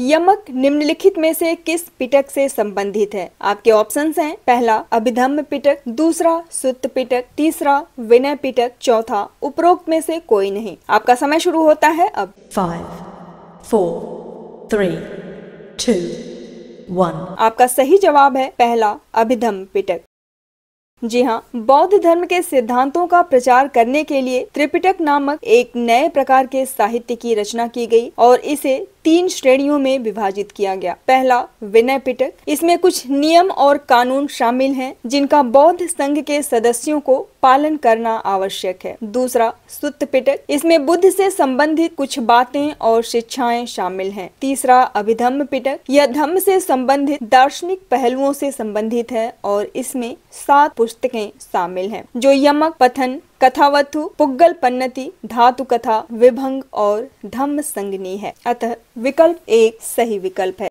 यमक निम्नलिखित में से किस पिटक से संबंधित है आपके ऑप्शंस हैं पहला अभिधम्म पिटक दूसरा सुत्त पिटक तीसरा विनय पिटक चौथा उपरोक्त में से कोई नहीं आपका समय शुरू होता है अब five four three two one आपका सही जवाब है पहला अभिधम्म पिटक जी हाँ बौद्ध धर्म के सिद्धांतों का प्रचार करने के लिए त्रिपिटक नामक एक नए प्रकार के साहित्य की रचना की गई और इसे तीन श्रेणियों में विभाजित किया गया पहला विनय पिटक इसमें कुछ नियम और कानून शामिल हैं जिनका बौद्ध संघ के सदस्यों को पालन करना आवश्यक है दूसरा सुत पिटक इसमें बुद्ध से संबंधित कुछ बातें और शिक्षाएं शामिल हैं तीसरा अभिधम्म पिटक यह धम्म से संबंधित दार्शनिक पहलुओं से संबंधित है और इसमें सात पुस्तकें शामिल हैं जो यमक पथन कथावतु पुग्गल पन्नति धातु कथा विभंग और धम्म संगनी है अतः विकल्प एक सही विकल्प है